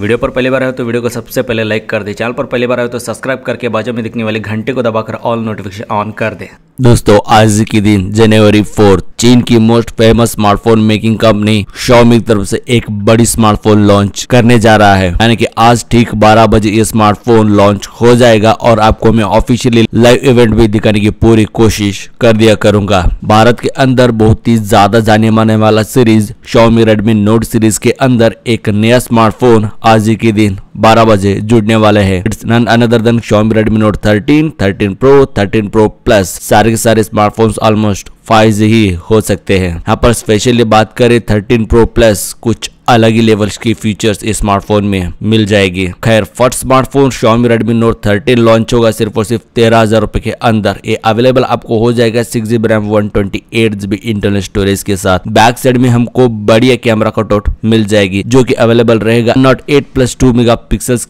video पर पहली बार आए तो वीडियो को सबसे पहले लाइक कर दे चैनल पर पहली बार आए तो सब्सक्राइब करके बाजू में दिखने वाले घंटे को दबाकर ऑल नोटिफिकेशन ऑन कर दे दोस्तों आज के दिन जनवरी फोर्थ चीन की most famous smartphone making company Xiaomi की तरफ से एक बड़ी स्मार्टफोन लॉन्च करने जा रहा है यानी कि आज ठीक 12 बजे ये स्मार्टफोन लॉन्च हो जाएगा और आपको मैं ऑफिशियली लाइव इवेंट भी दिखाने की पूरी कोशिश कर दिया करूंगा भारत के अंदर बहुत ही ज्यादा जाने माने वाला series Xiaomi Redmi Note series के अंदर एक नया स्मार्टफोन आज ही के दिन 12 बजे जुड़ने वाले हैं it's none other than Xiaomi Redmi Note 13, 13 pro 13 pro plus सारे के सारे स्मार्टफोन्स ऑलमोस्ट फाइव ही हो सकते हैं यहाँ पर स्पेशली बात करें 13 प्रो प्लस कुछ अलग ही लेवल्स की फीचर्स इस स्मार्टफोन में मिल जाएगी खैर first smartphone Xiaomi Redmi Note 13 launch होगा सिर्फ और सिर्फ तेरह हजार रुपए के अंदर ये अवेलेबल आपको हो जाएगा six GB RAM one twenty eight GB internal storage के साथ बैक साइड में हमको बढ़िया कैमरा कटआउट मिल जाएगी जो की अवेलेबल रहेगा नॉट एट प्लस टू मेगा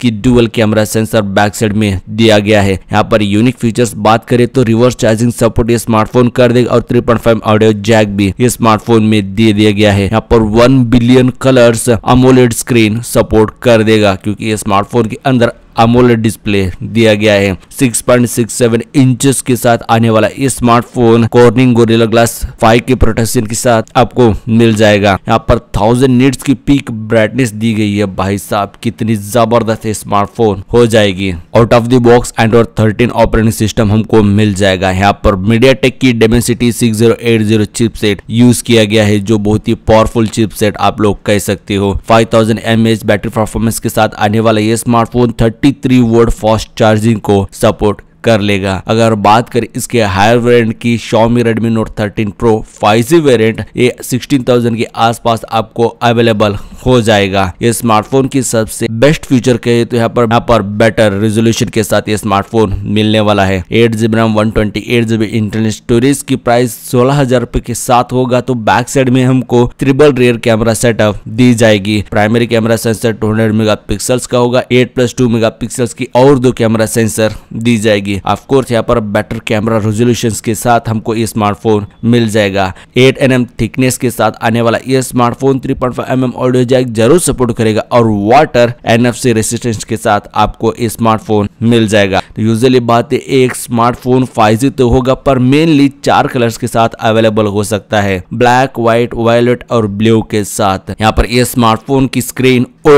की dual camera sensor back side में दिया गया है यहाँ पर यूनिक फीचर्स बात करें तो रिवर्स चार्जिंग सपोर्ट ये स्मार्टफोन कर देगा और थ्री ऑडियो जैक भी ये स्मार्टफोन में दे दिया गया है यहाँ पर one billion colour colours AMOLED screen support कर देगा क्योंकि ये स्मार्टफोन के अंदर अमोलेड डिस्प्ले दिया गया है 6.67 इंचेस के साथ आने वाला ये स्मार्टफोन कॉर्निंग गोरिल्ला ग्लास 5 के प्रोटेक्शन के साथ आपको मिल जाएगा यहाँ पर थाउजेंड नीट्स की पीक ब्राइटनेस दी गई है भाई साहब कितनी जबरदस्त स्मार्टफोन हो जाएगी out of the box Android thirteen operating system हमको मिल जाएगा यहाँ पर मीडिया टेक की Dimensity six zero eight zero use किया गया है जो बहुत ही पावरफुल चिप आप लोग कह सकते हो फाइव थाउजेंड बैटरी परफॉर्मेंस के साथ आने वाला ये smartphone thirty 43 volt fast charging को सपोर्ट कर लेगा अगर बात करें इसके हायर वेरियंट की Xiaomi Redmi Note thirteen pro five variant ये सिक्सटीन थाउजेंड के आसपास आपको अवेलेबल हो जाएगा ये स्मार्टफोन की सबसे बेस्ट फीचर कहे तो यहाँ पर यहाँ पर बेटर रेजोल्यूशन के साथ ये स्मार्टफोन मिलने वाला है eight GB RAM one twenty eight GB internal storage की प्राइस सोलह हजार रुपए के साथ होगा तो बैक साइड में हमको ट्रिपल रेयर कैमरा सेटअप दी जाएगी primary camera sensor two hundred mega का होगा एट प्लस टू मेगा की और दो कैमरा सेंसर दी जाएगी जाएगी ऑफकोर्स यहाँ पर बेटर कैमरा रेजोल्यूशन के साथ हमको ये स्मार्टफोन मिल जाएगा एट एन थिकनेस के साथ आने वाला ये smartphone three point audio jack जरूर सपोर्ट करेगा और वाटर एनएफसी रेसिस्टेंस के साथ आपको स्मार्टफोन मिल जाएगा तो यूजली बात है एक स्मार्टफोन फाइव तो होगा पर मेनली चार कलर्स के साथ अवेलेबल हो सकता है ब्लैक व्हाइट वायलेट और ब्लू के साथ यहाँ पर यह स्मार्टफोन की स्क्रीन ओ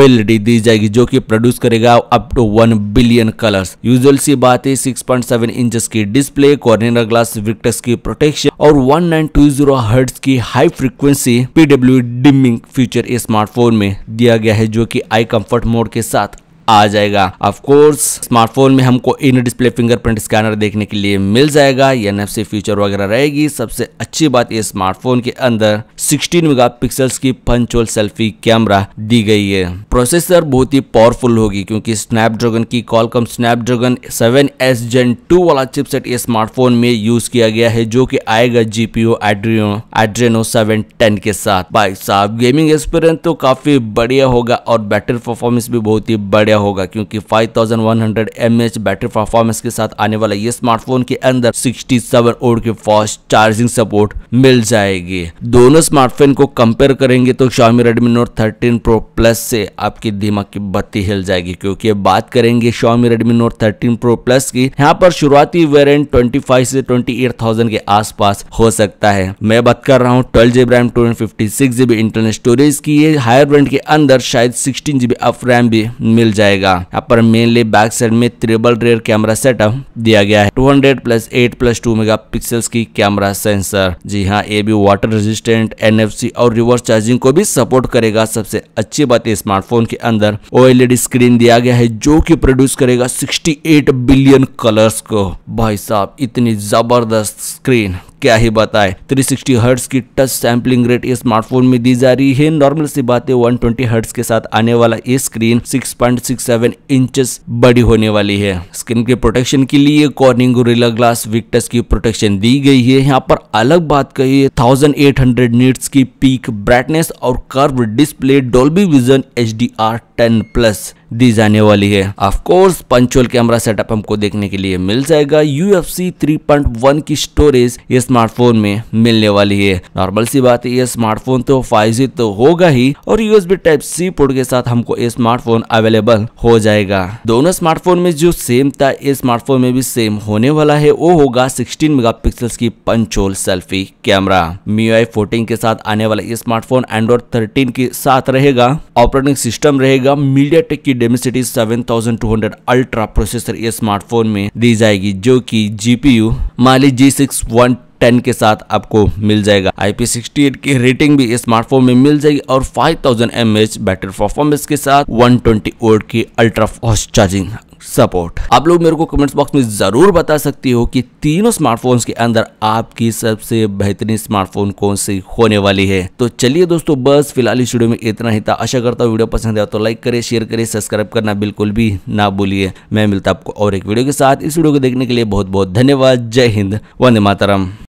दी जाएगी जो कि प्रोड्यूस करेगा up to one billion colours usual सी बात है सिक्स 6.7 इंचेस की डिस्प्ले कॉर्नर ग्लास विक्टस की प्रोटेक्शन और 1920 हर्ट्ज की high frequency PWM dimming feature इस स्मार्टफोन में दिया गया है जो कि आई कंफर्ट मोड के साथ आ जाएगा ऑफकोर्स स्मार्टफोन में हमको इन डिस्प्ले फिंगरप्रिंट स्कैनर देखने के लिए मिल जाएगा एन एफ फीचर वगैरह रहेगी सबसे अच्छी बात ये स्मार्टफोन के अंदर 16 मेगापिक्सल्स की पंचोल सेल्फी कैमरा दी गई है प्रोसेसर बहुत ही पावरफुल होगी क्योंकि स्नैपड्रैगन की कॉलकम स्नैपड्रैगन 7s जेन 2 वाला चिपसेट इस स्मार्टफोन में यूज किया गया है जो कि आएगा जीपीओ एड्रियो एड्रेनो 710 के साथ भाई साहब गेमिंग एक्सपीरियंस तो काफी बढ़िया होगा और बैटरी परफॉर्मेंस भी बहुत ही बढ़िया गया होगा क्योंकि 5100 mAh बैटरी परफॉर्मेंस के साथ आने वाला ये स्मार्टफोन के अंदर 67 सेवन ओड की फास्ट चार्जिंग सपोर्ट मिल जाएगी दोनों स्मार्टफोन को कंपेयर करेंगे तो Xiaomi Redmi Note 13 Pro Plus से आपके दिमाग की बत्ती हिल जाएगी क्योंकि बात करेंगे Xiaomi Redmi Note 13 Pro Plus की यहाँ पर शुरुआती वेरियंट 25 से ट्वेंटी के आसपास हो सकता है मैं बात कर रहा हूँ twelve GB RAM two internal storage की ये हायर वेरियंट के अंदर शायद सिक्सटीन जीबी अप रैम भी मिल जाए जाएगा यहाँ पर मेनली बैक साइड में ट्रिबल रेयर कैमरा सेटअप दिया गया है 200 प्लस 8 प्लस 2 मेगापिक्सल्स की कैमरा सेंसर जी हाँ ये भी वाटर रेजिस्टेंट एन और रिवर्स चार्जिंग को भी सपोर्ट करेगा सबसे अच्छी बात है स्मार्टफोन के अंदर ओ स्क्रीन e दिया गया है जो की प्रोड्यूस करेगा सिक्सटी बिलियन कलर्स को भाई साहब इतनी जबरदस्त स्क्रीन क्या ही बताए 360 हर्ट्स की टच सैम्पलिंग रेट इस स्मार्टफोन में दी जा रही है नॉर्मल सी बात है 120 हर्ट्स के साथ आने वाला ये स्क्रीन 6.67 इंचेस बड़ी होने वाली है स्क्रीन के प्रोटेक्शन के लिए कॉर्निंग गोरिल्ला ग्लास विक्टस की प्रोटेक्शन दी गई है यहाँ पर अलग बात कही थाउजेंड एट हंड्रेड नीट्स की पीक ब्राइटनेस और curve display Dolby Vision H D R ten plus दी जाने वाली है ऑफकोर्स पंचोल कैमरा सेटअप हमको देखने के लिए मिल जाएगा U F S three point one की स्टोरेज ये स्मार्टफोन में मिलने वाली है नॉर्मल सी बात है ये स्मार्टफोन तो फाइव तो होगा ही और यूएसबी टाइप सी पोर्ट के साथ हमको ये स्मार्टफोन अवेलेबल हो जाएगा दोनों स्मार्टफोन में जो सेम था ये स्मार्टफोन में भी सेम होने वाला है वो होगा 16 मेगापिक्सल्स की punch hole selfie camera MIUI fourteen के साथ आने वाला ये स्मार्टफोन एंड्रॉइड थर्टीन के साथ रहेगा ऑपरेटिंग सिस्टम रहेगा मीडिया टेक की डेमिसिटी 7200 अल्ट्रा प्रोसेसर ये स्मार्टफोन में दी जाएगी जो कि GPU Mali G six one ten के साथ आपको मिल जाएगा आई एट की रेटिंग भी स्मार्टफोन में मिल जाएगी और 5000 एच बैटरी परफॉर्मेंस के साथ 120 ट्वेंटी की अल्ट्रा फास्ट चार्जिंग सपोर्ट आप लोग मेरे को कमेंट्स बॉक्स में जरूर बता सकती हो कि तीनों स्मार्टफोन्स के अंदर आपकी सबसे बेहतरीन स्मार्टफोन कौन सी होने वाली है तो चलिए दोस्तों बस फिलहाल इस वीडियो में इतना ही था आशा करता हूँ वीडियो पसंद आया तो लाइक करे शेयर करे सब्सक्राइब करना बिल्कुल भी ना भूलिए मैं मिलता आपको और एक वीडियो के साथ इस वीडियो को देखने के लिए बहुत बहुत धन्यवाद जय हिंद वंदे मातरम